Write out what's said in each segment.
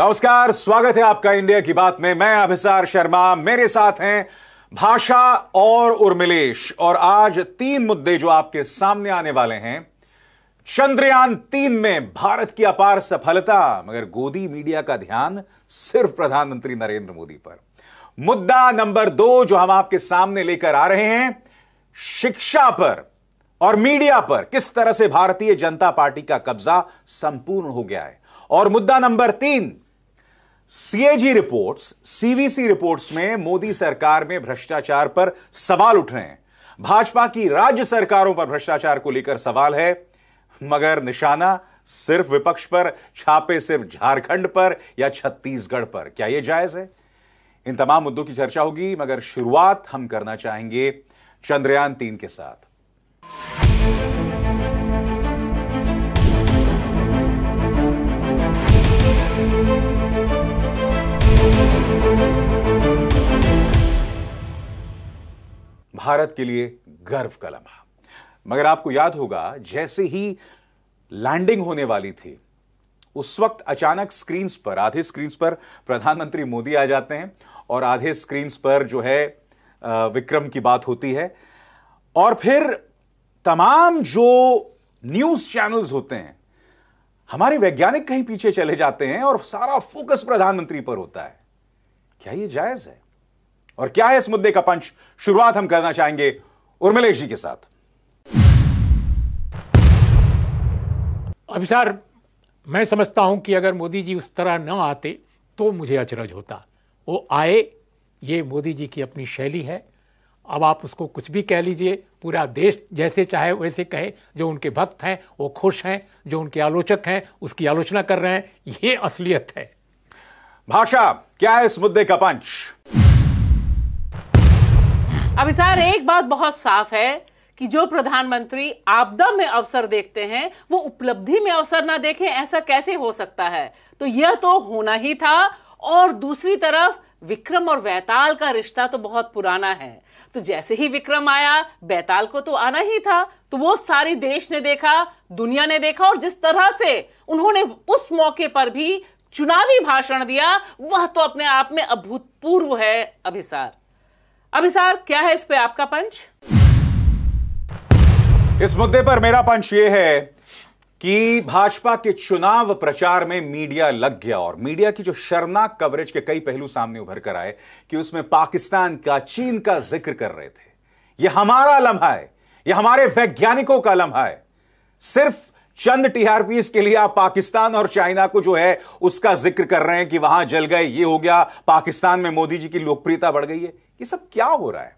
नमस्कार स्वागत है आपका इंडिया की बात में मैं अभिसार शर्मा मेरे साथ हैं भाषा और उर्मिलेश और आज तीन मुद्दे जो आपके सामने आने वाले हैं चंद्रयान तीन में भारत की अपार सफलता मगर गोदी मीडिया का ध्यान सिर्फ प्रधानमंत्री नरेंद्र मोदी पर मुद्दा नंबर दो जो हम आपके सामने लेकर आ रहे हैं शिक्षा पर और मीडिया पर किस तरह से भारतीय जनता पार्टी का कब्जा संपूर्ण हो गया है और मुद्दा नंबर तीन सीएजी रिपोर्ट्स सीवीसी रिपोर्ट्स में मोदी सरकार में भ्रष्टाचार पर सवाल उठ रहे हैं भाजपा की राज्य सरकारों पर भ्रष्टाचार को लेकर सवाल है मगर निशाना सिर्फ विपक्ष पर छापे सिर्फ झारखंड पर या छत्तीसगढ़ पर क्या यह जायज है इन तमाम मुद्दों की चर्चा होगी मगर शुरुआत हम करना चाहेंगे चंद्रयान तीन के साथ भारत के लिए गर्व का लम्हा मगर आपको याद होगा जैसे ही लैंडिंग होने वाली थी उस वक्त अचानक स्क्रीन्स पर आधे स्क्रीन्स पर प्रधानमंत्री मोदी आ जाते हैं और आधे स्क्रीन्स पर जो है विक्रम की बात होती है और फिर तमाम जो न्यूज चैनल्स होते हैं हमारे वैज्ञानिक कहीं पीछे चले जाते हैं और सारा फोकस प्रधानमंत्री पर होता है क्या यह जायज है और क्या है इस मुद्दे का पंच शुरुआत हम करना चाहेंगे उर्मिलेश जी के साथ अभिसार मैं समझता हूं कि अगर मोदी जी उस तरह न आते तो मुझे अचरज होता वो आए ये मोदी जी की अपनी शैली है अब आप उसको कुछ भी कह लीजिए पूरा देश जैसे चाहे वैसे कहे जो उनके भक्त हैं वो खुश हैं जो उनके आलोचक हैं उसकी आलोचना कर रहे हैं ये असलियत है भाषा क्या है इस मुद्दे का पंच अभिसार एक बात बहुत साफ है कि जो प्रधानमंत्री आपदा में अवसर देखते हैं वो उपलब्धि में अवसर ना देखें ऐसा कैसे हो सकता है तो यह तो होना ही था और दूसरी तरफ विक्रम और वैताल का रिश्ता तो बहुत पुराना है तो जैसे ही विक्रम आया बैताल को तो आना ही था तो वो सारी देश ने देखा दुनिया ने देखा और जिस तरह से उन्होंने उस मौके पर भी चुनावी भाषण दिया वह तो अपने आप में अभूतपूर्व है अभिसार अब क्या है इस पे आपका पंच इस मुद्दे पर मेरा पंच ये है कि भाजपा के चुनाव प्रचार में मीडिया लग गया और मीडिया की जो शर्मनाक कवरेज के कई पहलू सामने उभर कर आए कि उसमें पाकिस्तान का चीन का जिक्र कर रहे थे यह हमारा लम्हा है यह हमारे वैज्ञानिकों का लम्हा है सिर्फ चंद टीआरपी के लिए आप पाकिस्तान और चाइना को जो है उसका जिक्र कर रहे हैं कि वहां जल गए ये हो गया पाकिस्तान में मोदी जी की लोकप्रियता बढ़ गई है ये सब क्या हो रहा है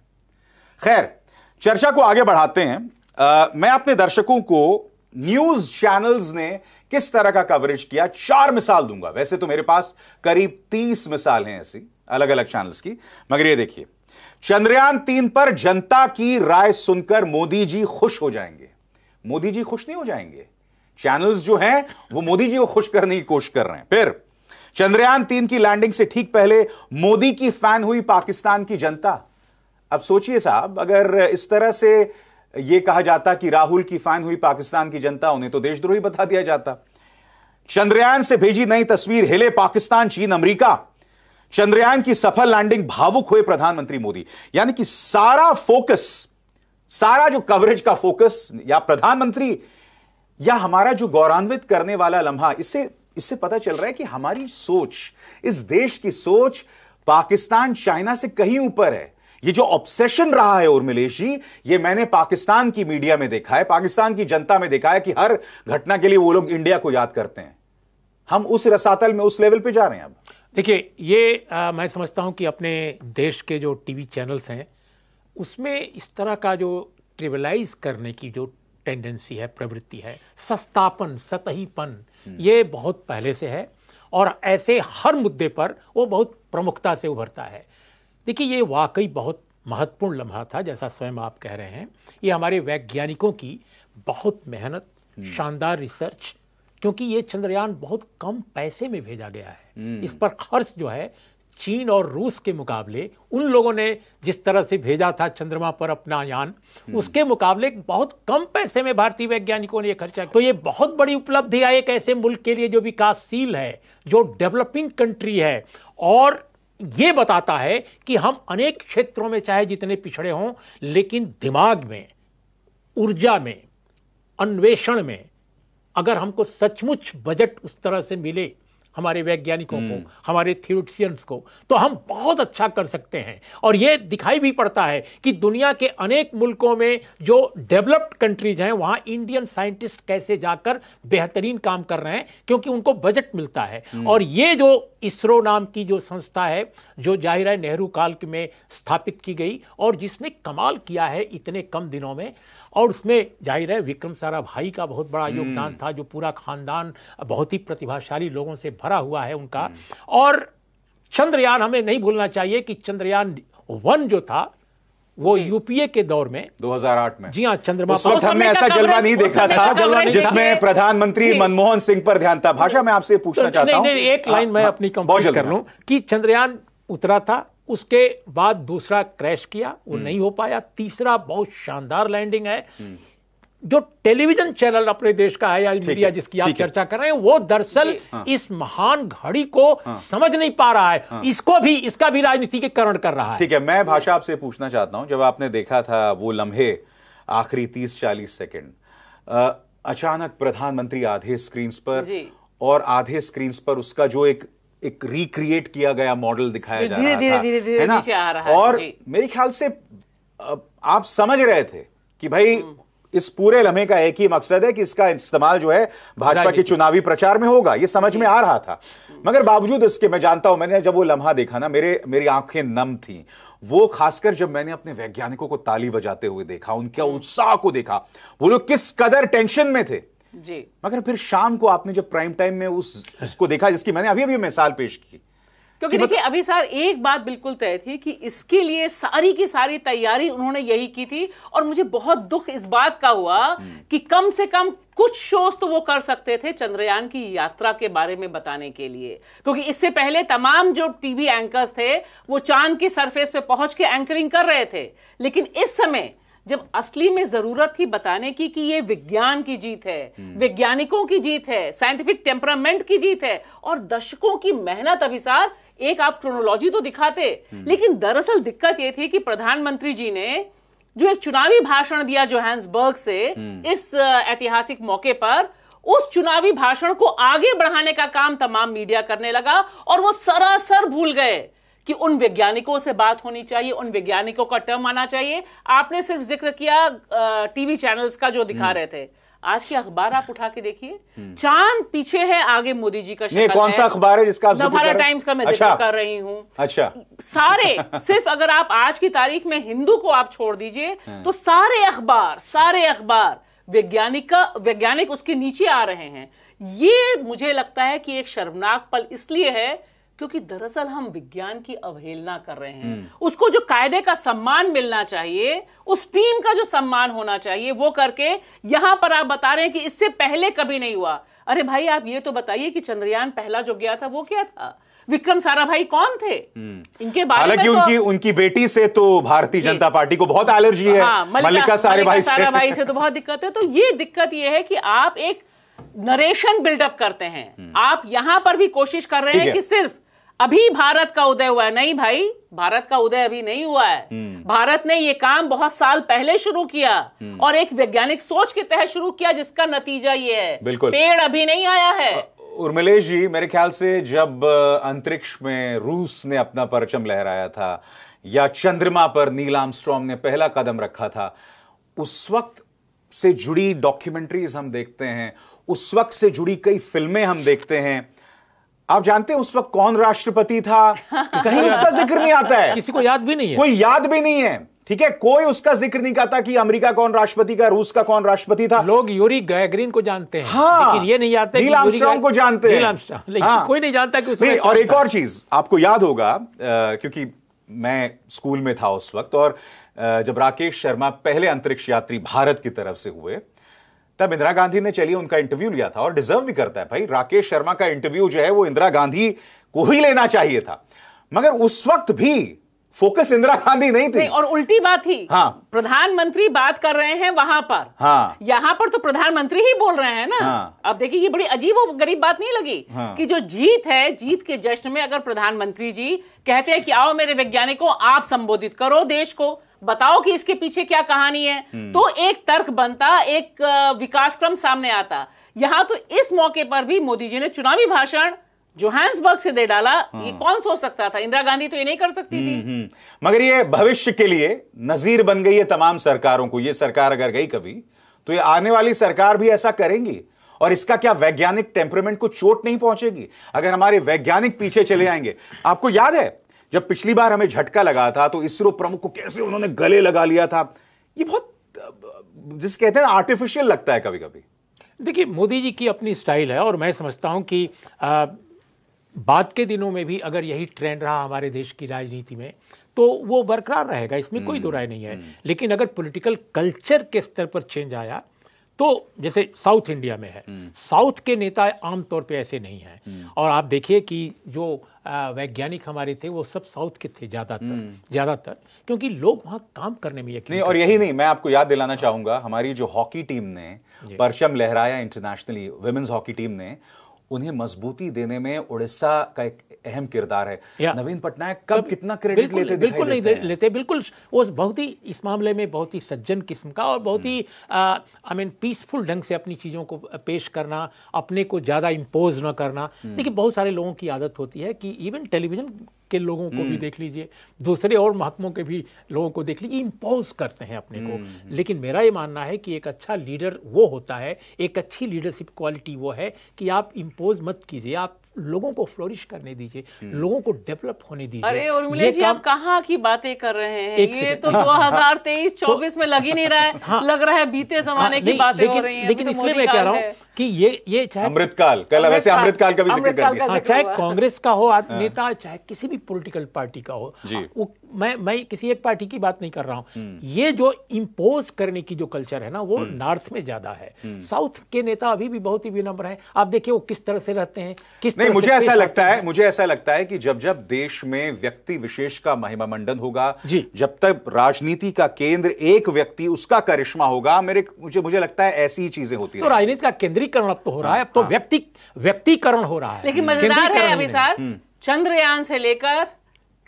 खैर चर्चा को आगे बढ़ाते हैं आ, मैं अपने दर्शकों को न्यूज चैनल्स ने किस तरह का कवरेज किया चार मिसाल दूंगा वैसे तो मेरे पास करीब तीस मिसाल हैं ऐसी अलग अलग चैनल्स की मगर ये देखिए चंद्रयान तीन पर जनता की राय सुनकर मोदी जी खुश हो जाएंगे मोदी जी खुश नहीं हो जाएंगे चैनल्स जो हैं वो मोदी जी को खुश करने की कोशिश कर रहे हैं फिर चंद्रयान तीन की लैंडिंग से ठीक पहले मोदी की फैन हुई पाकिस्तान की जनता अब सोचिए साहब अगर इस तरह से यह कहा जाता कि राहुल की फैन हुई पाकिस्तान की जनता उन्हें तो देशद्रोही बता दिया जाता चंद्रयान से भेजी नई तस्वीर हिले पाकिस्तान चीन अमेरिका चंद्रयान की सफल लैंडिंग भावुक हुए प्रधानमंत्री मोदी यानी कि सारा फोकस सारा जो कवरेज का फोकस या प्रधानमंत्री या हमारा जो गौरवान्वित करने वाला लम्हा इससे इससे पता चल रहा है कि हमारी सोच इस देश की सोच पाकिस्तान चाइना से कहीं ऊपर है ये जो ऑब्सेशन रहा है उर्मिलेश जी ये मैंने पाकिस्तान की मीडिया में देखा है पाकिस्तान की जनता में देखा है कि हर घटना के लिए वो लोग इंडिया को याद करते हैं हम उस रसातल में उस लेवल पे जा रहे हैं अब देखिए ये आ, मैं समझता हूं कि अपने देश के जो टीवी चैनल्स हैं उसमें इस तरह का जो ट्रिवलाइज करने की जो टेंडेंसी है प्रवृत्ति है सस्तापन सतहीपन हम्म। ये बहुत पहले से है और ऐसे हर मुद्दे पर वो बहुत प्रमुखता से उभरता है देखिए ये वाकई बहुत महत्वपूर्ण लम्हा था जैसा स्वयं आप कह रहे हैं ये हमारे वैज्ञानिकों की बहुत मेहनत हम्म। शानदार रिसर्च क्योंकि ये चंद्रयान बहुत कम पैसे में भेजा गया है हम्म। इस पर खर्च जो है चीन और रूस के मुकाबले उन लोगों ने जिस तरह से भेजा था चंद्रमा पर अपना यान हम्म। उसके मुकाबले बहुत कम पैसे में भारतीय वैज्ञानिकों ने यह खर्चा तो ये बहुत बड़ी उपलब्धि है एक ऐसे मुल्क के लिए जो विकासशील है जो डेवलपिंग कंट्री है और ये बताता है कि हम अनेक क्षेत्रों में चाहे जितने पिछड़े हों लेकिन दिमाग में ऊर्जा में अन्वेषण में अगर हमको सचमुच बजट उस तरह से मिले हमारे वैज्ञानिकों को हम्म। हमारे थियोटिशियंस को तो हम बहुत अच्छा कर सकते हैं और ये दिखाई भी पड़ता है कि दुनिया के अनेक मुल्कों में जो डेवलप्ड कंट्रीज हैं वहाँ इंडियन साइंटिस्ट कैसे जाकर बेहतरीन काम कर रहे हैं क्योंकि उनको बजट मिलता है हम्म। और ये जो इसरो नाम की जो संस्था है जो जाहिर नेहरू काल में स्थापित की गई और जिसने कमाल किया है इतने कम दिनों में और उसमें जाहिर है विक्रम सारा भाई का बहुत बड़ा हम्म। योगदान था जो पूरा खानदान बहुत ही प्रतिभाशाली लोगों से भरा हुआ है उनका हम्म। और चंद्रयान हमें नहीं भूलना चाहिए कि चंद्रयान वन जो था वो यूपीए के दौर में 2008 में जी हाँ चंद्रमा उस वक्त हमने ऐसा जलवा नहीं देखा था जिसमें प्रधानमंत्री मनमोहन सिंह पर ध्यान था भाषा में आपसे पूछना चाहता हूँ एक लाइन हाँ, मैं हाँ, अपनी कंप्लीट कर लूं कि चंद्रयान उतरा था उसके बाद दूसरा क्रैश किया वो हम्म। नहीं हो पाया तीसरा बहुत शानदार लैंडिंग है हम्म। जो टेलीविजन चैनल अपने देश का है या मीडिया जिसकी आप चर्चा कर रहे हैं वो दरअसल हाँ। इस महान घड़ी को हाँ। समझ नहीं पा रहा है हाँ। इसको भी इसका भी राजनीति के कारण कर रहा है ठीक है मैं भाषा आपसे पूछना चाहता हूं जब आपने देखा था वो लम्हे आखिरी तीस चालीस सेकेंड अचानक प्रधानमंत्री आधे स्क्रीन पर और आधे स्क्रीन पर उसका जो एक एक रिक्रिएट किया गया मॉडल दिखाया जा रहा था है ना और मेरे ख्याल से आप समझ रहे थे कि भाई हम्म। इस पूरे लम्हे का एक ही मकसद है कि इसका इस्तेमाल जो है भाजपा के चुनावी प्रचार में होगा ये समझ में आ रहा था मगर बावजूद इसके मैं जानता हूं मैंने जब वो लम्हा देखा ना मेरे मेरी आंखें नम थी वो खासकर जब मैंने अपने वैज्ञानिकों को ताली बजाते हुए देखा उनका हम्म। उत्साह को देखा वो लोग किस कदर टेंशन में थे जी मगर फिर शाम को आपने जब प्राइम टाइम में उस उसको देखा जिसकी मैंने अभी अभी मिसाल पेश की क्योंकि देखिए बत... मतलब अभी सर एक बात बिल्कुल तय थी कि इसके लिए सारी की सारी तैयारी उन्होंने यही की थी और मुझे बहुत दुख इस बात का हुआ कि कम से कम कुछ शोज तो वो कर सकते थे चंद्रयान की यात्रा के बारे में बताने के लिए क्योंकि इससे पहले तमाम जो टीवी एंकर्स थे वो चांद की सरफेस पे पहुंच के एंकरिंग कर रहे थे लेकिन इस समय जब असली में जरूरत थी बताने की कि ये विज्ञान की जीत है हम्म। वैज्ञानिकों की जीत है साइंटिफिक टेम्परामेंट की जीत है और दशकों की मेहनत अभिसार एक आप क्रोनोलॉजी तो दिखाते हम्म। लेकिन दरअसल दिक्कत ये थी कि प्रधानमंत्री जी ने जो एक चुनावी भाषण दिया जो से हम्म। इस ऐतिहासिक मौके पर उस चुनावी भाषण को आगे बढ़ाने का काम तमाम मीडिया करने लगा और वो सरासर भूल गए कि उन वैज्ञानिकों से बात होनी चाहिए उन वैज्ञानिकों का टर्म आना चाहिए आपने सिर्फ जिक्र किया टीवी चैनल्स का जो दिखा हम्म। रहे थे आज के अखबार आप उठा के देखिए हम्म। चांद पीछे है आगे मोदी जी का नहीं, कौन सा अखबार है जिसका नवभारत टाइम्स का मैं अच्छा, कर रही हूँ अच्छा सारे सिर्फ अगर आप आज की तारीख में हिंदू को आप छोड़ दीजिए हाँ। तो सारे अखबार सारे अखबार वैज्ञानिक वैज्ञानिक उसके नीचे आ रहे हैं ये मुझे लगता है कि एक शर्मनाक पल इसलिए है क्योंकि दरअसल हम विज्ञान की अवहेलना कर रहे हैं हम्म। उसको जो कायदे का सम्मान मिलना चाहिए उस टीम का जो सम्मान होना चाहिए वो करके यहां पर आप बता रहे हैं कि इससे पहले कभी नहीं हुआ अरे भाई आप ये तो बताइए कि चंद्रयान पहला जो गया था वो क्या था विक्रम साराभाई कौन थे हम्म। इनके बारे में तो, उनकी उनकी बेटी से तो भारतीय जनता पार्टी को बहुत एलर्जी है हाँ, मल्लिका साराभाई साराभाई से तो बहुत दिक्कत है तो ये दिक्कत ये है कि आप एक नरेशन बिल्डअप करते हैं हम्म। आप यहां पर भी कोशिश कर रहे हैं कि सिर्फ अभी भारत का उदय हुआ है नहीं भाई भारत का उदय अभी नहीं हुआ है हम्म। भारत ने यह काम बहुत साल पहले शुरू किया हम्म। और एक वैज्ञानिक सोच के तहत शुरू किया जिसका नतीजा ये है बिल्कुल पेड़ अभी नहीं आया है उर्मिलेश जी मेरे ख्याल से जब अंतरिक्ष में रूस ने अपना परचम लहराया था या चंद्रमा पर नील आर्मस्ट्रॉन्ग ने पहला कदम रखा था उस वक्त से जुड़ी डॉक्यूमेंट्रीज हम देखते हैं उस वक्त से जुड़ी कई फिल्में हम देखते हैं आप जानते हैं उस वक्त कौन राष्ट्रपति था कहीं उसका जिक्र नहीं आता है किसी को याद भी नहीं है कोई याद भी नहीं है ठीक है कोई उसका जिक्र नहीं करता कि अमेरिका कौन राष्ट्रपति का रूस का कौन राष्ट्रपति था लोग यूरी गैग्रीन को जानते हैं हाँ, लेकिन ये नहीं जानते नील आमस्ट्रॉन्ग को जानते हैं लेकिन हाँ, कोई नहीं जानता कि नहीं, और एक और चीज आपको याद होगा क्योंकि मैं स्कूल में था उस वक्त और जब राकेश शर्मा पहले अंतरिक्ष यात्री भारत की तरफ से हुए तब इंदिरा गांधी ने चलिए उनका इंटरव्यू लिया था और डिजर्व भी करता है भाई राकेश शर्मा का इंटरव्यू जो है वो इंदिरा गांधी को ही लेना चाहिए था मगर उस वक्त भी फोकस इंदिरा गांधी नहीं थी और उल्टी बात ही हाँ प्रधानमंत्री बात कर रहे हैं वहां पर हाँ यहाँ पर तो प्रधानमंत्री ही बोल रहे हैं ना हाँ, अब देखिए ये बड़ी अजीब और गरीब बात नहीं लगी हाँ, कि जो जीत है जीत के जश्न में अगर प्रधानमंत्री जी कहते हैं कि आओ मेरे वैज्ञानिकों आप संबोधित करो देश को बताओ कि इसके पीछे क्या कहानी है हम्म। तो एक तर्क बनता एक विकास क्रम सामने आता यहां तो इस मौके पर भी मोदी जी ने चुनावी भाषण जोहान्सबर्ग से दे डाला हाँ। ये कौन सोच सकता था इंदिरा गांधी तो ये नहीं कर सकती थी हम्म, हम्म। मगर ये भविष्य के लिए नजीर बन गई है तमाम सरकारों को ये सरकार अगर गई कभी तो ये आने वाली सरकार भी ऐसा करेंगी और इसका क्या वैज्ञानिक टेम्परमेंट को चोट नहीं पहुंचेगी अगर हमारे वैज्ञानिक पीछे चले जाएंगे आपको याद है जब पिछली बार हमें झटका लगा था तो इसरो प्रमुख को कैसे उन्होंने गले लगा लिया था ये बहुत जिस कहते हैं आर्टिफिशियल लगता है कभी कभी देखिए मोदी जी की अपनी स्टाइल है और मैं समझता हूं कि आ, बाद के दिनों में भी अगर यही ट्रेंड रहा हमारे देश की राजनीति में तो वो बरकरार रहेगा इसमें कोई हम्म, दो राय नहीं है हम्म। लेकिन अगर पॉलिटिकल कल्चर के स्तर पर चेंज आया तो जैसे साउथ इंडिया में है हम्म। साउथ के नेता आमतौर पे ऐसे नहीं हैं हम्म। और आप देखिए कि जो वैज्ञानिक हमारे थे वो सब साउथ के थे ज़्यादातर हम्म। ज़्यादातर क्योंकि लोग वहां काम करने में यकीन नहीं और यही नहीं मैं आपको याद दिलाना चाहूंगा हमारी जो हॉकी टीम ने परचम लहराया इंटरनेशनली वुमेन्स हॉकी टीम ने उन्हें मजबूती देने में उड़ीसा का एक अहम किरदार है नवीन पटनायक कब कितना क्रेडिट लेते बिल्कुल नहीं लेते, लेते बिल्कुल वो बहुत ही इस मामले में बहुत ही सज्जन किस्म का और बहुत ही आई मीन पीसफुल ढंग से अपनी चीज़ों को पेश करना अपने को ज़्यादा इम्पोज न करना हम्म। देखिए बहुत सारे लोगों की आदत होती है कि इवन टेलीविजन के लोगों को भी हम्म। देख लीजिए दूसरे और महकमों के भी लोगों को देख लीजिए इम्पोज करते हैं अपने को हम्म। लेकिन मेरा ये मानना है कि एक अच्छा लीडर वो होता है एक अच्छी लीडरशिप क्वालिटी वो है कि आप इम्पोज मत कीजिए आप लोगों को फ्लोरिश करने दीजिए हम्म। लोगों को डेवलप होने दीजिए अरे और जी आप कहाँ की बातें कर रहे हैं ये तो 2023-24 हाँ, हाँ। तो, में लग ही नहीं रहा है हाँ, लग रहा है बीते हाँ, जमाने हाँ, की बातें हो रही हैं लेकिन तो इसलिए मैं कह रहा हूँ कि ये ये चाहे अमृतकाल कल वैसे अमृतकाल का भी जिक्र कर दिया हाँ, चाहे कांग्रेस का हो हाँ। नेता चाहे किसी भी पॉलिटिकल पार्टी का हो वो मैं मैं किसी एक पार्टी की बात नहीं कर रहा हूं हम्म। ये जो इम्पोज करने की जो कल्चर है ना वो नॉर्थ हम्म। में ज्यादा है साउथ हम्म। के नेता अभी भी बहुत ही विनम्र है आप देखिए वो किस तरह से रहते हैं किस नहीं मुझे ऐसा लगता है मुझे ऐसा लगता है कि जब जब देश में व्यक्ति विशेष का महिमा होगा जब तक राजनीति का केंद्र एक व्यक्ति उसका करिश्मा होगा मेरे मुझे मुझे लगता है ऐसी ही चीजें होती तो है राजनीति का केंद्रीय व्यक्तिकरण अब तो हो रहा है हाँ, अब तो हाँ। व्यक्ति व्यक्तिकरण हो रहा है लेकिन मजेदार है अभी सर हम्म। चंद्रयान से लेकर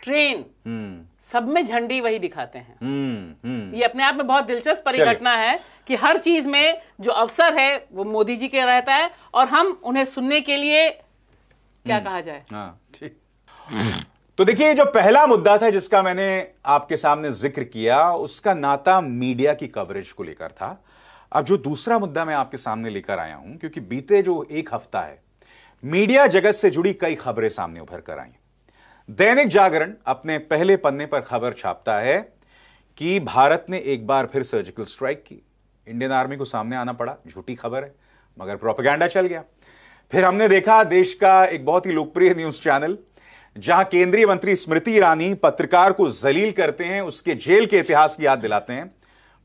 ट्रेन हम्म। सब में झंडी वही दिखाते हैं हम्म, ये अपने आप में बहुत दिलचस्प परिघटना है कि हर चीज में जो अवसर है वो मोदी जी के रहता है और हम उन्हें सुनने के लिए क्या कहा जाए हाँ, ठीक तो देखिए जो पहला मुद्दा था जिसका मैंने आपके सामने जिक्र किया उसका नाता मीडिया की कवरेज को लेकर था अब जो दूसरा मुद्दा मैं आपके सामने लेकर आया हूं क्योंकि बीते जो एक हफ्ता है मीडिया जगत से जुड़ी कई खबरें सामने उभर कर आई दैनिक जागरण अपने पहले पन्ने पर खबर छापता है कि भारत ने एक बार फिर सर्जिकल स्ट्राइक की इंडियन आर्मी को सामने आना पड़ा झूठी खबर है मगर प्रोपेगेंडा चल गया फिर हमने देखा देश का एक बहुत ही लोकप्रिय न्यूज चैनल जहां केंद्रीय मंत्री स्मृति ईरानी पत्रकार को जलील करते हैं उसके जेल के इतिहास की याद दिलाते हैं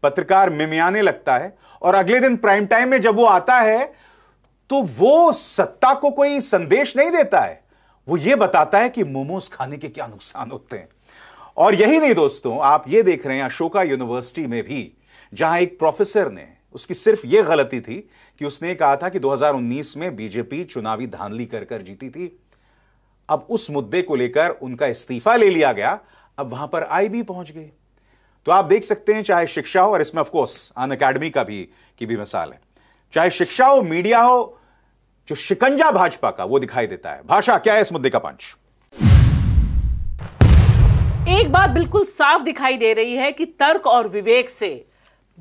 पत्रकार मिमियाने लगता है और अगले दिन प्राइम टाइम में जब वो आता है तो वो सत्ता को कोई संदेश नहीं देता है वो ये बताता है कि मोमोज खाने के क्या नुकसान होते हैं और यही नहीं दोस्तों आप ये देख रहे हैं अशोका यूनिवर्सिटी में भी जहां एक प्रोफेसर ने उसकी सिर्फ यह गलती थी कि उसने कहा था कि 2019 में बीजेपी चुनावी धांधली कर कर जीती थी अब उस मुद्दे को लेकर उनका इस्तीफा ले लिया गया अब वहां पर आई भी पहुंच गई तो आप देख सकते हैं चाहे शिक्षा हो और इसमें ऑफकोर्स अन अकेडमी का भी की भी मिसाल है चाहे शिक्षा हो मीडिया हो जो शिकंजा भाजपा का वो दिखाई देता है भाषा क्या है इस मुद्दे का पंच एक बात बिल्कुल साफ दिखाई दे रही है कि तर्क और विवेक से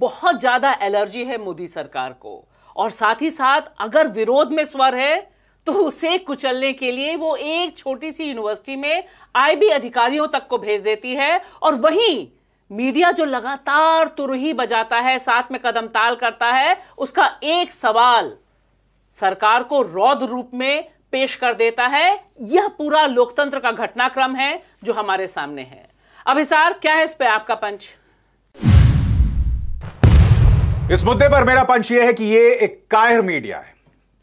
बहुत ज्यादा एलर्जी है मोदी सरकार को और साथ ही साथ अगर विरोध में स्वर है तो उसे कुचलने के लिए वो एक छोटी सी यूनिवर्सिटी में आईबी अधिकारियों तक को भेज देती है और वहीं मीडिया जो लगातार तुरही बजाता है साथ में कदम ताल करता है उसका एक सवाल सरकार को रौद रूप में पेश कर देता है यह पूरा लोकतंत्र का घटनाक्रम है जो हमारे सामने है अब हिसार क्या है इस पे आपका पंच इस मुद्दे पर मेरा पंच यह है कि यह एक कायर मीडिया है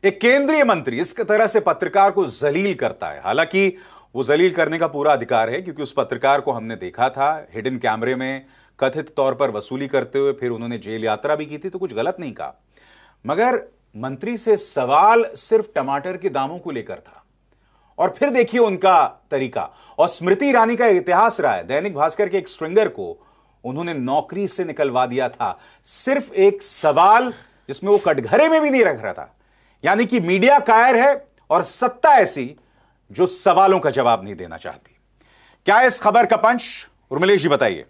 एक केंद्रीय मंत्री इस तरह से पत्रकार को जलील करता है हालांकि वो जलील करने का पूरा अधिकार है क्योंकि उस पत्रकार को हमने देखा था हिडन कैमरे में कथित तौर पर वसूली करते हुए फिर उन्होंने जेल यात्रा भी की थी तो कुछ गलत नहीं कहा मगर मंत्री से सवाल सिर्फ टमाटर के दामों को लेकर था और फिर देखिए उनका तरीका और स्मृति ईरानी का इतिहास रहा है दैनिक भास्कर के एक स्ट्रिंगर को उन्होंने नौकरी से निकलवा दिया था सिर्फ एक सवाल जिसमें वो कटघरे में भी नहीं रख रहा था यानी कि मीडिया कायर है और सत्ता ऐसी जो सवालों का जवाब नहीं देना चाहती क्या इस खबर का पंच उर्मिलेश जी बताइए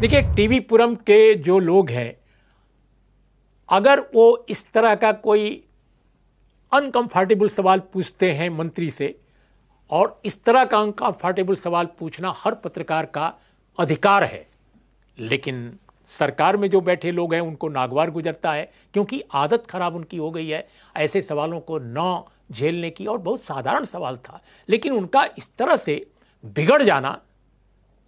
देखिए टीवीपुरम के जो लोग हैं अगर वो इस तरह का कोई अनकंफर्टेबल सवाल पूछते हैं मंत्री से और इस तरह का अनकंफर्टेबल सवाल पूछना हर पत्रकार का अधिकार है लेकिन सरकार में जो बैठे लोग हैं उनको नागवार गुजरता है क्योंकि आदत खराब उनकी हो गई है ऐसे सवालों को न झेलने की और बहुत साधारण सवाल था लेकिन उनका इस तरह से बिगड़ जाना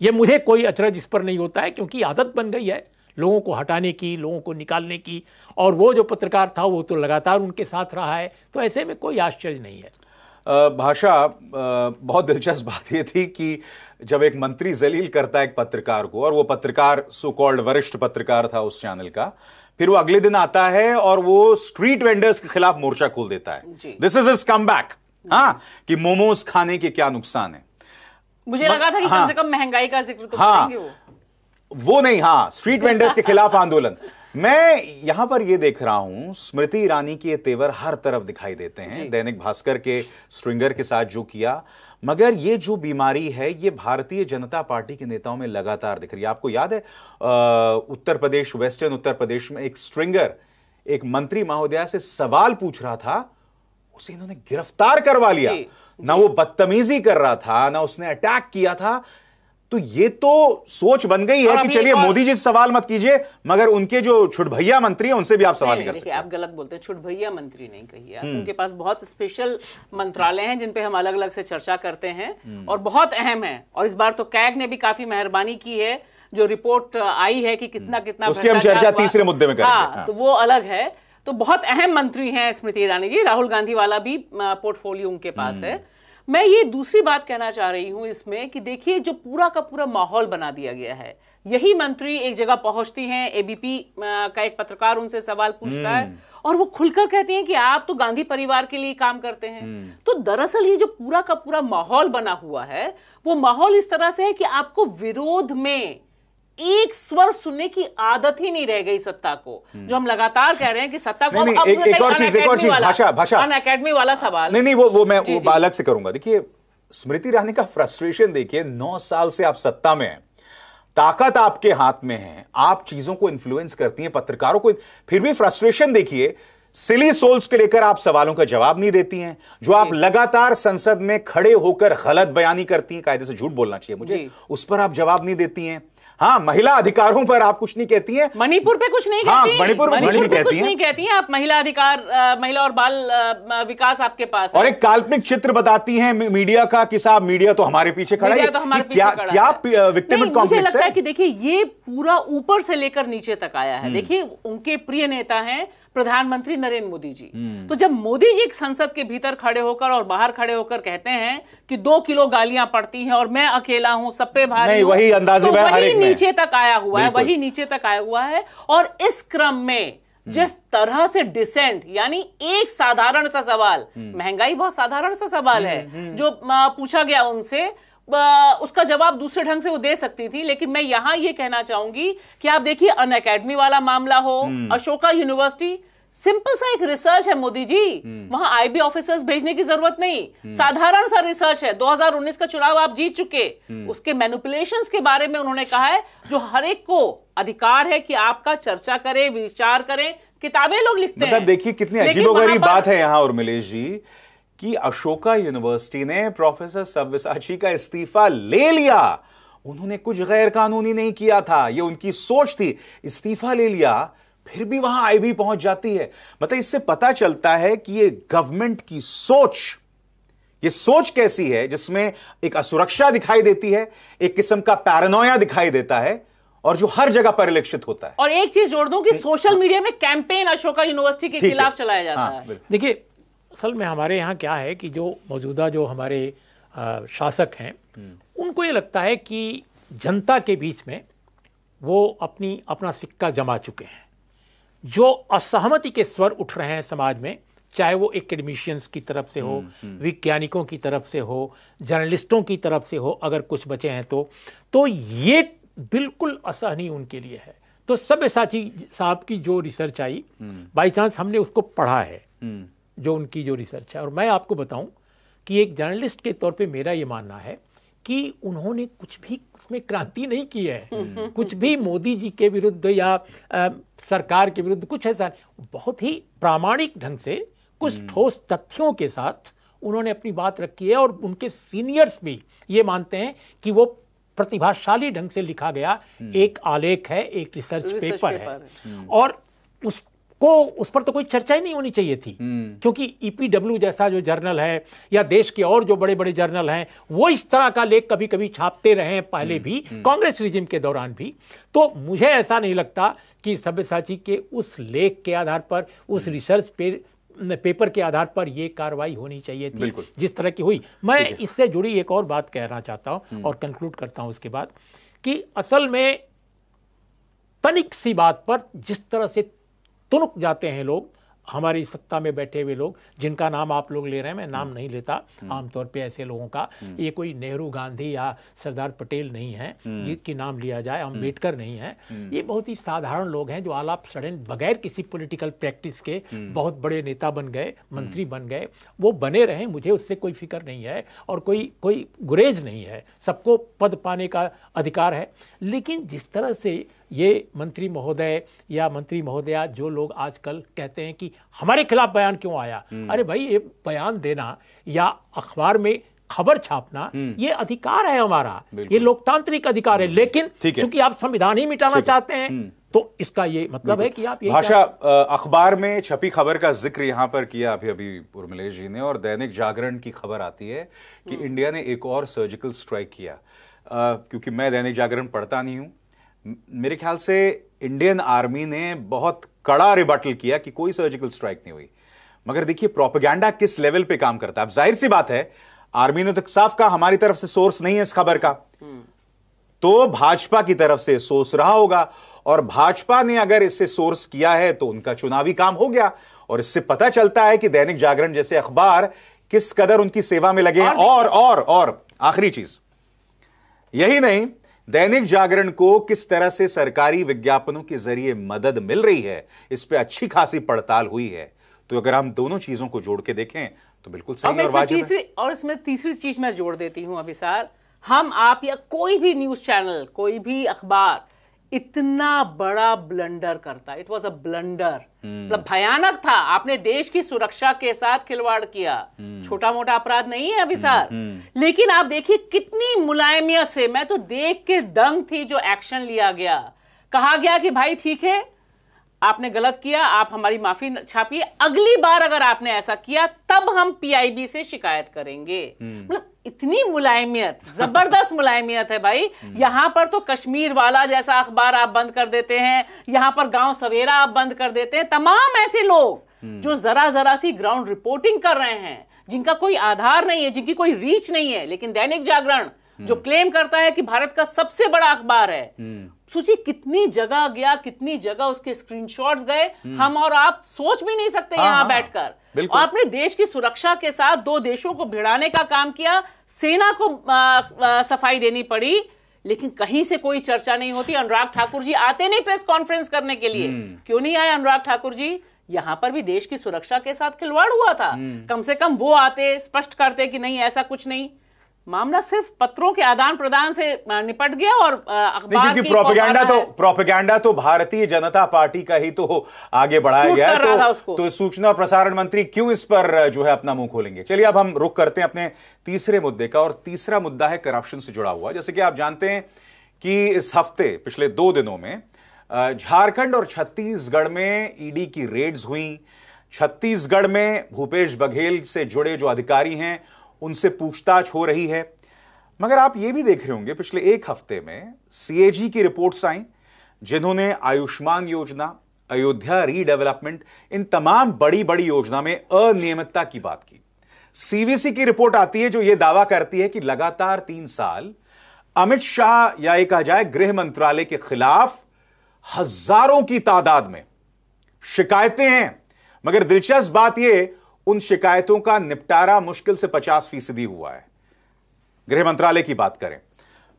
ये मुझे कोई अचरज इस पर नहीं होता है क्योंकि आदत बन गई है लोगों को हटाने की लोगों को निकालने की और वो जो पत्रकार था वो तो लगातार उनके साथ रहा है तो ऐसे में कोई आश्चर्य नहीं है भाषा बहुत दिलचस्प बात ये थी कि जब एक मंत्री जलील करता है एक पत्रकार को और वो पत्रकार सो कॉल्ड वरिष्ठ पत्रकार था उस चैनल का फिर वो अगले दिन आता है और वो स्ट्रीट वेंडर्स के खिलाफ मोर्चा खोल देता है this is is come back हाँ कि मोमोज खाने के क्या नुकसान है मुझे लगा था कि हाँ, कम से कम महंगाई का जिक्र तो हाँ, वो नहीं हाँ स्ट्रीट वेंडर्स के खिलाफ आंदोलन मैं यहां पर यह देख रहा हूं स्मृति ईरानी के तेवर हर तरफ दिखाई देते हैं दैनिक भास्कर के स्ट्रिंगर के साथ जो किया मगर ये जो बीमारी है ये भारतीय जनता पार्टी के नेताओं में लगातार दिख रही है आपको याद है आ, उत्तर प्रदेश वेस्टर्न उत्तर प्रदेश में एक स्ट्रिंगर एक मंत्री महोदया से सवाल पूछ रहा था उसे इन्होंने गिरफ्तार करवा लिया जी, ना जी. वो बदतमीजी कर रहा था ना उसने अटैक किया था तो ये तो सोच बन गई है कि चलिए मोदी जी से सवाल मत कीजिए मगर उनके जो छुटभैया मंत्री हैं उनसे भी आप सवाल नहीं, नहीं कर सकते आप गलत बोलते हैं छुटभैया मंत्री नहीं है हम्म। उनके पास बहुत स्पेशल मंत्रालय हैं जिन पे हम अलग अलग से चर्चा करते हैं हम्म। और बहुत अहम है और इस बार तो कैग ने भी काफी मेहरबानी की है जो रिपोर्ट आई है कि कितना हम्म। कितना उसकी हम चर्चा तीसरे मुद्दे में हाँ, हाँ। तो वो अलग है तो बहुत अहम मंत्री हैं स्मृति ईरानी जी राहुल गांधी वाला भी पोर्टफोलियो उनके पास है मैं ये दूसरी बात कहना चाह रही हूं इसमें कि देखिए जो पूरा का पूरा माहौल बना दिया गया है यही मंत्री एक जगह पहुंचती हैं एबीपी का एक पत्रकार उनसे सवाल पूछता है हम्म। और वो खुलकर कहती हैं कि आप तो गांधी परिवार के लिए काम करते हैं हम्म। तो दरअसल ये जो पूरा का पूरा माहौल बना हुआ है वो माहौल इस तरह से है कि आपको विरोध में एक स्वर सुनने की आदत ही नहीं रह गई सत्ता को जो हम लगातार कह रहे हैं कि सत्ता को नहीं, नहीं, अब एक, और चीज एक और चीज भाषा भाषा अन अकेडमी वाला सवाल नहीं नहीं वो वो मैं वो बालक से करूंगा देखिए स्मृति ईरानी का फ्रस्ट्रेशन देखिए नौ साल से आप सत्ता में हैं ताकत आपके हाथ में है आप चीजों को इन्फ्लुएंस करती हैं पत्रकारों को फिर भी फ्रस्ट्रेशन देखिए सिली सोल्स के लेकर आप सवालों का जवाब नहीं देती हैं जो आप लगातार संसद में खड़े होकर गलत बयानी करती हैं कायदे से झूठ बोलना चाहिए मुझे उस पर आप जवाब नहीं देती हैं हाँ महिला अधिकारों पर आप कुछ नहीं कहती हैं मणिपुर पे कुछ नहीं हाँ, कहती हाँ, मणिपुर कुछ नहीं कहती हैं आप महिला अधिकार महिला और बाल विकास आपके पास और एक काल्पनिक चित्र बताती हैं मीडिया का कि साहब मीडिया तो हमारे पीछे खड़ा है तो क्या क्या विक्टिम मुझे लगता है कि देखिए ये पूरा ऊपर से लेकर नीचे तक आया है हम्म। देखिए उनके प्रिय नेता हैं प्रधानमंत्री नरेंद्र मोदी जी हम्म। तो जब मोदी जी संसद के भीतर खड़े होकर और बाहर खड़े होकर कहते हैं कि दो किलो गालियां पड़ती हैं और मैं अकेला हूं सब पे भारी वही अंदाजे तो वही नीचे तक आया हुआ है वही नीचे तक आया हुआ है और इस क्रम में जिस तरह से डिसेंट यानी एक साधारण सा सवाल हम्म। महंगाई बहुत साधारण सा सवाल हम्म, है हम्म। जो पूछा गया उनसे उसका जवाब दूसरे ढंग से वो दे सकती थी लेकिन मैं यहां ये कहना चाहूंगी कि आप देखिए अन अकेडमी वाला मामला हो अशोका यूनिवर्सिटी सिंपल सा एक रिसर्च है मोदी जी वहां आईबी ऑफिसर्स भेजने की जरूरत नहीं हम्म। साधारण सा रिसर्च है 2019 का चुनाव आप जीत चुके हम्म। उसके मैनुपुलेशन के बारे में उन्होंने कहा है जो हर एक को अधिकार है कि आपका चर्चा करें विचार करें किताबें लोग लिखते मतलब हैं देखिए कितनी अजीबोगरीब बात है यहां और मिलेश जी कि अशोका यूनिवर्सिटी ने प्रोफेसर सव्यसाची का इस्तीफा ले लिया उन्होंने कुछ गैर कानूनी नहीं किया था यह उनकी सोच थी इस्तीफा ले लिया फिर भी वहां आई भी पहुंच जाती है मतलब इससे पता चलता है कि ये गवर्नमेंट की सोच ये सोच कैसी है जिसमें एक असुरक्षा दिखाई देती है एक किस्म का पैरानोया दिखाई देता है और जो हर जगह परिलक्षित होता है और एक चीज जोड़ दूं कि सोशल हाँ। मीडिया में कैंपेन अशोका यूनिवर्सिटी के खिलाफ चलाया जाता हाँ, है देखिए असल में हमारे यहाँ क्या है कि जो मौजूदा जो हमारे आ, शासक हैं हम्म। उनको ये लगता है कि जनता के बीच में वो अपनी अपना सिक्का जमा चुके हैं जो असहमति के स्वर उठ रहे हैं समाज में चाहे वो एकेडमिशियंस की तरफ से हो हम्म, हम्म। वैज्ञानिकों की तरफ से हो जर्नलिस्टों की तरफ से हो अगर कुछ बचे हैं तो तो ये बिल्कुल असहनीय उनके लिए है तो साथी साहब की जो research I by hmm. Chance हमने उसको पढ़ा है जो उनकी जो रिसर्च है और मैं आपको बताऊं कि एक जर्नलिस्ट के तौर पे मेरा ये मानना है कि उन्होंने कुछ भी उसमें क्रांति नहीं की है हम्म। कुछ भी मोदी जी के विरुद्ध या आ, सरकार के विरुद्ध कुछ ऐसा बहुत ही प्रामाणिक ढंग से कुछ हम्म। ठोस तथ्यों के साथ उन्होंने अपनी बात रखी है और उनके सीनियर्स भी ये मानते हैं कि वो प्रतिभाशाली ढंग से लिखा गया हम्म। एक आलेख है एक रिसर्च, रिसर्च पेपर, पेपर है और उस को उस पर तो कोई चर्चा ही नहीं होनी चाहिए थी हम्म। क्योंकि ईपीडब्ल्यू e जैसा जो जर्नल है या देश के और जो बड़े बड़े जर्नल हैं वो इस तरह का लेख कभी कभी छापते रहे पहले हम्म, भी हम्म। कांग्रेस रिजिम के दौरान भी तो मुझे ऐसा नहीं लगता कि सभ्यसाची के उस लेख के आधार पर उस रिसर्च पे पेपर के आधार पर यह कार्रवाई होनी चाहिए थी जिस तरह की हुई मैं इससे जुड़ी एक और बात कहना चाहता हूं और कंक्लूड करता हूं उसके बाद कि असल में तनिक सी बात पर जिस तरह से तुनक जाते हैं लोग हमारी सत्ता में बैठे हुए लोग जिनका नाम आप लोग ले रहे हैं मैं नाम नहीं लेता हम्म। आमतौर पे ऐसे लोगों का हम्म। ये कोई नेहरू गांधी या सरदार पटेल नहीं है हम्म। जिनकी नाम लिया जाए अम्बेडकर नहीं है ये बहुत ही साधारण लोग हैं जो आलाप सड़न बगैर किसी पॉलिटिकल प्रैक्टिस के बहुत बड़े नेता बन गए मंत्री बन गए वो बने रहे मुझे उससे कोई फिक्र नहीं है और कोई कोई गुरेज नहीं है सबको पद पाने का अधिकार है लेकिन जिस तरह से ये मंत्री महोदय या मंत्री महोदया जो लोग आजकल कहते हैं कि हमारे खिलाफ बयान क्यों आया हम्म। अरे भाई ये बयान देना या अखबार में खबर छापना हम्म। ये अधिकार है हमारा ये लोकतांत्रिक अधिकार है हम्म। लेकिन क्योंकि आप संविधान ही मिटाना चाहते हैं तो इसका ये मतलब है कि आप ये भाषा अखबार में छपी खबर का जिक्र यहां पर किया अभी अभी उर्मिलेश जी ने और दैनिक जागरण की खबर आती है कि इंडिया ने एक और सर्जिकल स्ट्राइक किया क्योंकि मैं दैनिक जागरण पढ़ता नहीं हूं मेरे ख्याल से इंडियन आर्मी ने बहुत कड़ा रिबटल किया कि कोई सर्जिकल स्ट्राइक नहीं हुई मगर देखिए प्रोपेगेंडा किस लेवल पे काम करता है अब जाहिर सी बात है आर्मी ने तो साफ कहा हमारी तरफ से सोर्स नहीं है इस खबर का हम्म। तो भाजपा की तरफ से सोर्स रहा होगा और भाजपा ने अगर इससे सोर्स किया है तो उनका चुनावी काम हो गया और इससे पता चलता है कि दैनिक जागरण जैसे अखबार किस कदर उनकी सेवा में लगे और और और और आखिरी चीज यही नहीं दैनिक जागरण को किस तरह से सरकारी विज्ञापनों के जरिए मदद मिल रही है इस पर अच्छी खासी पड़ताल हुई है तो अगर हम दोनों चीजों को जोड़ के देखें तो बिल्कुल सही और वाजिब है और इसमें तीसरी चीज मैं जोड़ देती हूं अभिसार हम आप या कोई भी न्यूज चैनल कोई भी अखबार इतना बड़ा ब्लंडर करता इट वॉज अ ब्लंडर मतलब भयानक था आपने देश की सुरक्षा के साथ खिलवाड़ किया हम्म। छोटा मोटा अपराध नहीं है अभी सर हम्म, हम्म। लेकिन आप देखिए कितनी मुलायमियत से मैं तो देख के दंग थी जो एक्शन लिया गया कहा गया कि भाई ठीक है आपने गलत किया आप हमारी माफी छापिए अगली बार अगर आपने ऐसा किया तब हम पीआईबी से शिकायत करेंगे हम्म। मतलब इतनी मुलायमियत जबरदस्त मुलायमियत है भाई हम्म। यहाँ पर तो कश्मीर वाला जैसा अखबार आप बंद कर देते हैं यहाँ पर गांव सवेरा आप बंद कर देते हैं तमाम ऐसे लोग हम्म। जो जरा जरा सी ग्राउंड रिपोर्टिंग कर रहे हैं जिनका कोई आधार नहीं है जिनकी कोई रीच नहीं है लेकिन दैनिक जागरण जो क्लेम करता है कि भारत का सबसे बड़ा अखबार है सोचिए कितनी जगह गया कितनी जगह उसके स्क्रीनशॉट्स गए हम्म। हम और आप सोच भी नहीं सकते हाँ, यहां हाँ, हाँ। बैठकर आपने देश की सुरक्षा के साथ दो देशों को भिड़ाने का काम किया सेना को आ, आ, सफाई देनी पड़ी लेकिन कहीं से कोई चर्चा नहीं होती अनुराग ठाकुर जी आते नहीं प्रेस कॉन्फ्रेंस करने के लिए हम्म। क्यों नहीं आए अनुराग ठाकुर जी यहां पर भी देश की सुरक्षा के साथ खिलवाड़ हुआ था हम्म। कम से कम वो आते स्पष्ट करते कि नहीं ऐसा कुछ नहीं मामला सिर्फ पत्रों के आदान प्रदान से निपट गया और अखबार की प्रोपेगेंडा तो प्रोपेगेंडा तो भारतीय जनता पार्टी का ही तो आगे बढ़ाया गया तो, तो सूचना और प्रसारण मंत्री क्यों इस पर जो है अपना मुंह खोलेंगे चलिए अब हम रुख करते हैं अपने तीसरे मुद्दे का और तीसरा मुद्दा है करप्शन से जुड़ा हुआ जैसे कि आप जानते हैं कि इस हफ्ते पिछले दो दिनों में झारखंड और छत्तीसगढ़ में ईडी की रेड्स हुई छत्तीसगढ़ में भूपेश बघेल से जुड़े जो अधिकारी हैं उनसे पूछताछ हो रही है मगर आप ये भी देख रहे होंगे पिछले एक हफ्ते में सीएजी की रिपोर्ट्स आई जिन्होंने आयुष्मान योजना अयोध्या रीडेवलपमेंट इन तमाम बड़ी बड़ी योजना में अनियमितता की बात की सीवीसी की रिपोर्ट आती है जो यह दावा करती है कि लगातार तीन साल अमित शाह या एक कहा जाए गृह मंत्रालय के खिलाफ हजारों की तादाद में शिकायतें हैं मगर दिलचस्प बात यह उन शिकायतों का निपटारा मुश्किल से 50 फीसदी हुआ है गृह मंत्रालय की बात करें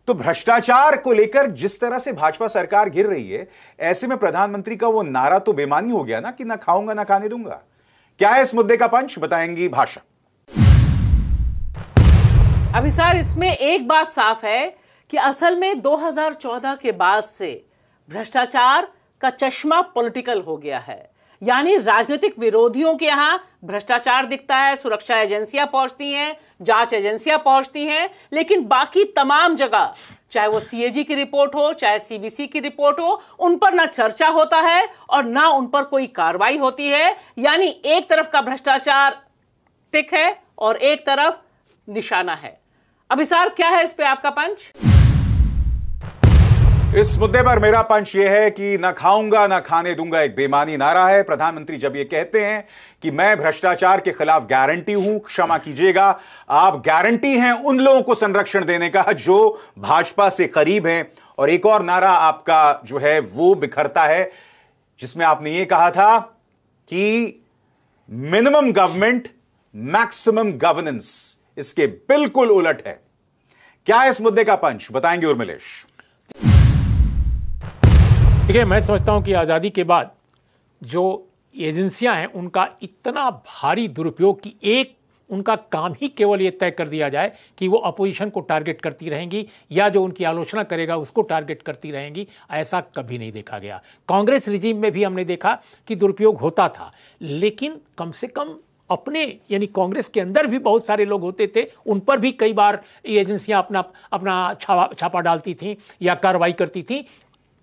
तो भ्रष्टाचार को लेकर जिस तरह से भाजपा सरकार गिर रही है ऐसे में प्रधानमंत्री का वो नारा तो बेमानी हो गया ना कि ना खाऊंगा ना खाने दूंगा क्या है इस मुद्दे का पंच बताएंगी भाषा अभी सर इसमें एक बात साफ है कि असल में 2014 के बाद से भ्रष्टाचार का चश्मा पॉलिटिकल हो गया है यानी राजनीतिक विरोधियों के यहां भ्रष्टाचार दिखता है सुरक्षा एजेंसियां पहुंचती हैं जांच एजेंसियां पहुंचती हैं लेकिन बाकी तमाम जगह चाहे वो सीएजी की रिपोर्ट हो चाहे सीबीसी की रिपोर्ट हो उन पर ना चर्चा होता है और ना उन पर कोई कार्रवाई होती है यानी एक तरफ का भ्रष्टाचार टिक है और एक तरफ निशाना है अभिसार क्या है इस पे आपका पंच इस मुद्दे पर मेरा पंच यह है कि ना खाऊंगा ना खाने दूंगा एक बेमानी नारा है प्रधानमंत्री जब ये कहते हैं कि मैं भ्रष्टाचार के खिलाफ गारंटी हूं क्षमा कीजिएगा आप गारंटी हैं उन लोगों को संरक्षण देने का जो भाजपा से करीब हैं और एक और नारा आपका जो है वो बिखरता है जिसमें आपने ये कहा था कि मिनिमम गवर्नमेंट मैक्सिमम गवर्नेंस इसके बिल्कुल उलट है क्या इस मुद्दे का पंच बताएंगे उर्मिलेश देखिए मैं समझता हूँ कि आज़ादी के बाद जो एजेंसियां हैं उनका इतना भारी दुरुपयोग कि एक उनका काम ही केवल ये तय कर दिया जाए कि वो अपोजिशन को टारगेट करती रहेंगी या जो उनकी आलोचना करेगा उसको टारगेट करती रहेंगी ऐसा कभी नहीं देखा गया कांग्रेस रिजीम में भी हमने देखा कि दुरुपयोग होता था लेकिन कम से कम अपने यानी कांग्रेस के अंदर भी बहुत सारे लोग होते थे उन पर भी कई बार ये एजेंसियां अपना अपना छापा छापा डालती थीं या कार्रवाई करती थीं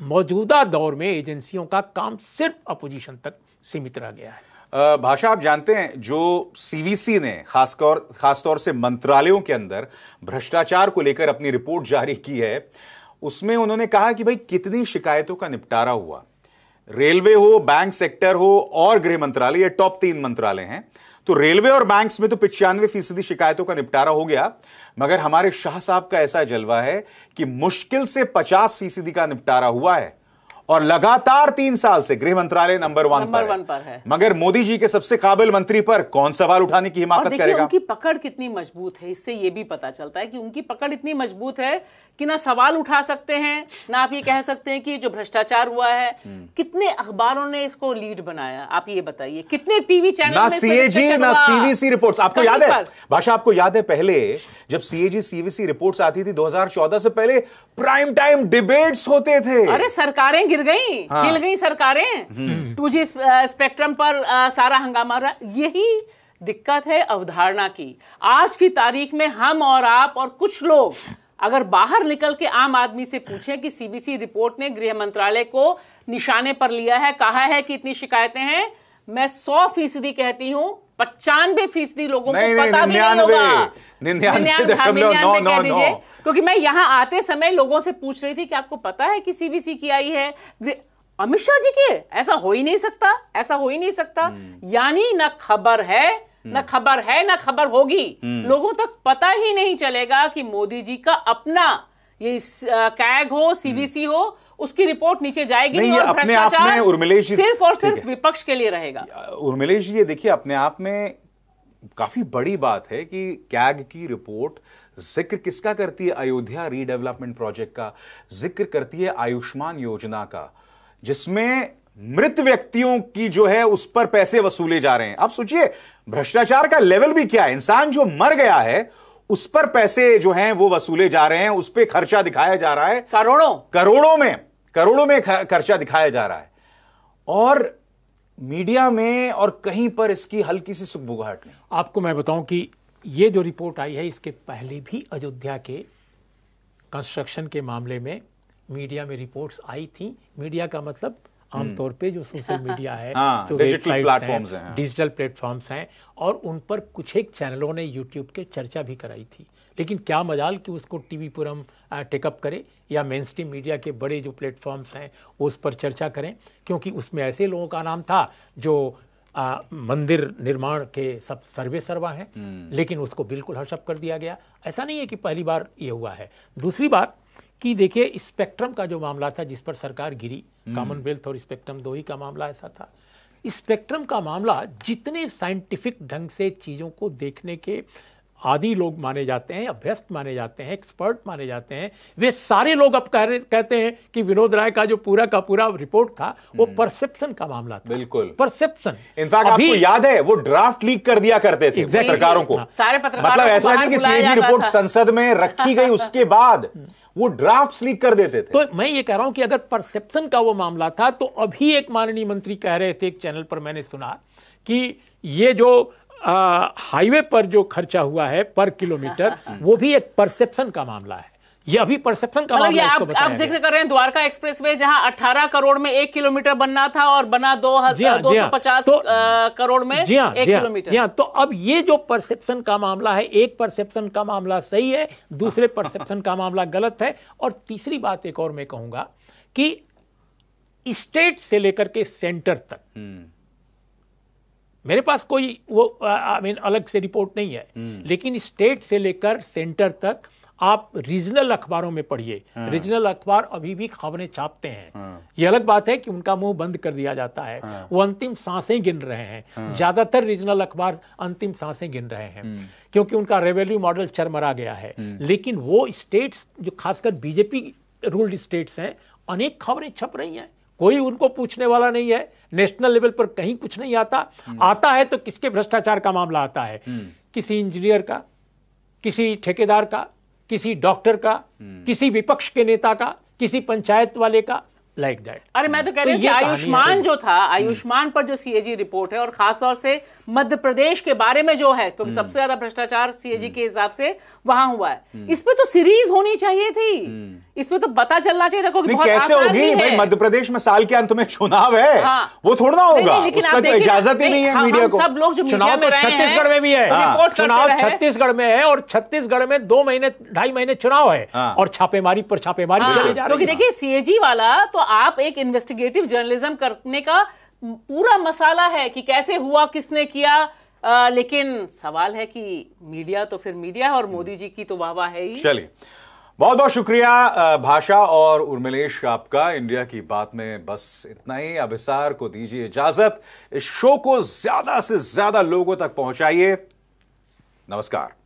मौजूदा दौर में एजेंसियों का काम सिर्फ अपोजिशन तक सीमित रह गया है भाषा आप जानते हैं जो सीवीसी ने खासकर खासतौर से मंत्रालयों के अंदर भ्रष्टाचार को लेकर अपनी रिपोर्ट जारी की है उसमें उन्होंने कहा कि भाई कितनी शिकायतों का निपटारा हुआ रेलवे हो बैंक सेक्टर हो और गृह मंत्रालय ये टॉप तीन मंत्रालय हैं तो रेलवे और बैंक्स में तो पिचानवे फीसदी शिकायतों का निपटारा हो गया मगर हमारे शाह साहब का ऐसा जलवा है कि मुश्किल से पचास फीसदी का निपटारा हुआ है और लगातार तीन साल से गृह मंत्रालय नंबर वन नंबर वन पर है मगर मोदी जी के सबसे काबिल मंत्री पर कौन सवाल उठाने की हिमाकत करेगा उनकी पकड़ कितनी मजबूत है इससे ये भी पता चलता है कि उनकी पकड़ इतनी मजबूत है कि ना सवाल उठा सकते हैं ना आप ये कह सकते हैं कि जो भ्रष्टाचार हुआ है हम्म। कितने अखबारों ने इसको लीड बनाया आप ये बताइए कितने टीवी चैनल ना सीएजी ना सीवीसी रिपोर्ट्स आपको याद है भाषा आपको याद है पहले जब सीएजी सीवीसी रिपोर्ट्स आती थी 2014 से पहले प्राइम टाइम डिबेट्स होते थे अरे सरकारें गिर गई हाँ। हिल गई सरकारें हम्म। टू जी स्पेक्ट्रम पर आ, सारा हंगामा यही दिक्कत है अवधारणा की आज की तारीख में हम और आप और कुछ लोग अगर बाहर निकल के आम आदमी से पूछें कि सीबीसी रिपोर्ट ने गृह मंत्रालय को निशाने पर लिया है कहा है कि इतनी शिकायतें हैं मैं सौ फीसदी कहती हूं पचानवे फीसदी लोगों को पता भी नहीं होगा निन्यानवे हाँ, दशमलव नौ नौ नौ क्योंकि मैं यहाँ आते समय लोगों से पूछ रही थी कि आपको पता है कि सीबीसी की आई है अमित शाह जी की ऐसा हो ही नहीं सकता ऐसा हो ही नहीं सकता हम्म। यानी ना खबर है न हम्म। खबर है न खबर होगी हम्म। लोगों तक पता ही नहीं चलेगा कि मोदी जी का अपना ये कैग हो सीबीसी हो उसकी रिपोर्ट नीचे जाएगी नहीं, और अपने आप में उर्मिलेश सिर्फ और सिर्फ विपक्ष के लिए रहेगा उर्मिलेश जी ये देखिए अपने आप में काफी बड़ी बात है कि कैग की रिपोर्ट जिक्र किसका करती है अयोध्या रीडेवलपमेंट प्रोजेक्ट का जिक्र करती है आयुष्मान योजना का जिसमें मृत व्यक्तियों की जो है उस पर पैसे वसूले जा रहे हैं आप सोचिए भ्रष्टाचार का लेवल भी क्या है इंसान जो मर गया है उस पर पैसे जो हैं वो वसूले जा रहे हैं उस पर खर्चा दिखाया जा रहा है करोड़ों करोड़ों में करोड़ों में खर्चा दिखाया जा रहा है और मीडिया में और कहीं पर इसकी हल्की सी सुखबुगाहट नहीं आपको मैं बताऊं कि ये जो रिपोर्ट आई है इसके पहले भी अयोध्या के कंस्ट्रक्शन के मामले में मीडिया में रिपोर्ट्स आई थी मीडिया का मतलब आमतौर हम्म। पे जो सोशल मीडिया है हाँ, जो डिजिटल प्लेटफॉर्म्स हैं डिजिटल प्लेटफॉर्म्स हाँ। हैं और उन पर कुछ एक चैनलों ने यूट्यूब के चर्चा भी कराई थी लेकिन क्या मजाल कि उसको टीवी पर हम टेकअप करें या मेन स्ट्रीम मीडिया के बड़े जो प्लेटफॉर्म्स हैं उस पर चर्चा करें क्योंकि उसमें ऐसे लोगों का नाम था जो आ, मंदिर निर्माण के सब सर्वे सर्वा हैं हम्म। लेकिन उसको बिल्कुल हर्षप कर दिया गया ऐसा नहीं है कि पहली बार ये हुआ है दूसरी बात कि देखिए स्पेक्ट्रम का जो मामला था जिस पर सरकार गिरी हम्म। कॉमनवेल्थ और स्पेक्ट्रम दो ही का मामला ऐसा था स्पेक्ट्रम का मामला जितने साइंटिफिक ढंग से चीज़ों को देखने के आदि लोग माने जाते हैं अभ्यस्त माने जाते हैं एक्सपर्ट माने जाते हैं वे सारे लोग अब कह कहते हैं कि विनोद राय का जो पूरा का पूरा रिपोर्ट था वो परसेप्शन हम्म। का मामला था बिल्कुल परसेप्शन इनफैक्ट आपको याद है वो ड्राफ्ट लीक कर दिया करते थे exactly. पत्रकारों को हाँ। सारे पत्रकार मतलब ऐसा नहीं कि सीएजी रिपोर्ट संसद में रखी गई उसके बाद वो ड्राफ्ट लीक कर देते थे तो मैं ये कह रहा हूं कि अगर परसेप्शन का वो मामला था तो अभी एक माननीय मंत्री कह रहे थे एक चैनल पर मैंने सुना कि ये जो हाईवे पर जो खर्चा हुआ है पर किलोमीटर हाँ। वो भी एक परसेप्शन का मामला है ये अभी परसेप्शन का मतलब मामला आप, आप जिक्र कर रहे हैं द्वारका एक्सप्रेस वे जहां अठारह करोड़ में एक किलोमीटर बनना था और बना दो हजार हाँ, हाँ। दो सौ पचास तो करोड़ में जी हाँ, किलोमीटर जी हाँ, तो अब ये जो परसेप्शन का मामला है एक परसेप्शन का मामला सही है दूसरे परसेप्शन का मामला गलत है और तीसरी बात एक और मैं कहूंगा कि स्टेट से लेकर के सेंटर तक हम्म। मेरे पास कोई वो आई मीन अलग से रिपोर्ट नहीं है हम्म। लेकिन स्टेट से लेकर सेंटर तक आप रीजनल अखबारों में पढ़िए रीजनल हाँ। अखबार अभी भी खबरें छापते हैं हाँ। ये अलग बात है कि उनका मुंह बंद कर दिया जाता है हाँ। वो अंतिम सांसें गिन रहे हैं ज्यादातर रीजनल अखबार अंतिम सांसें गिन रहे हैं हम्म। क्योंकि उनका रेवेन्यू मॉडल चरमरा गया है हम्म। लेकिन वो स्टेट्स जो खासकर बीजेपी रूल्ड स्टेट्स हैं अनेक खबरें छप रही हैं कोई उनको पूछने वाला नहीं है नेशनल लेवल पर कहीं कुछ नहीं आता हम्म। आता है तो किसके भ्रष्टाचार का मामला आता है हम्म। किसी इंजीनियर का किसी ठेकेदार का किसी डॉक्टर का हम्म। किसी विपक्ष के नेता का किसी पंचायत वाले का लाइक like दैट अरे मैं तो कह रही हूँ तो आयुष्मान जो था आयुष्मान पर जो सीएजी रिपोर्ट है और खासतौर से मध्य प्रदेश के बारे में जो है क्योंकि हम्म। सबसे ज्यादा भ्रष्टाचार सीएजी हम्म। के हिसाब से वहां हुआ है हम्म। इस पे तो सीरीज होनी चाहिए थी इसमें तो पता चलना चाहिए देखो कैसे होगी भाई मध्य प्रदेश में साल के अंत में चुनाव है हाँ। वो थोड़ा तो ना होगा उसका तो इजाजत ही नहीं है मीडिया को सब लोग जो चुनाव में तो छत्तीसगढ़ में भी है हाँ। चुनाव छत्तीसगढ़ में है और छत्तीसगढ़ में दो महीने ढाई महीने चुनाव है हाँ। और छापेमारी पर छापेमारी चले देखिए सीएजी वाला तो आप एक इन्वेस्टिगेटिव जर्नलिज्म करने का पूरा मसाला है कि कैसे हुआ किसने किया आ, लेकिन सवाल है कि मीडिया तो फिर मीडिया है और हम्म। मोदी जी की तो वाहवा है ही चलिए बहुत बहुत शुक्रिया भाषा और उर्मिलेश आपका इंडिया की बात में बस इतना ही अभिसार को दीजिए इजाजत इस शो को ज्यादा से ज्यादा लोगों तक पहुंचाइए नमस्कार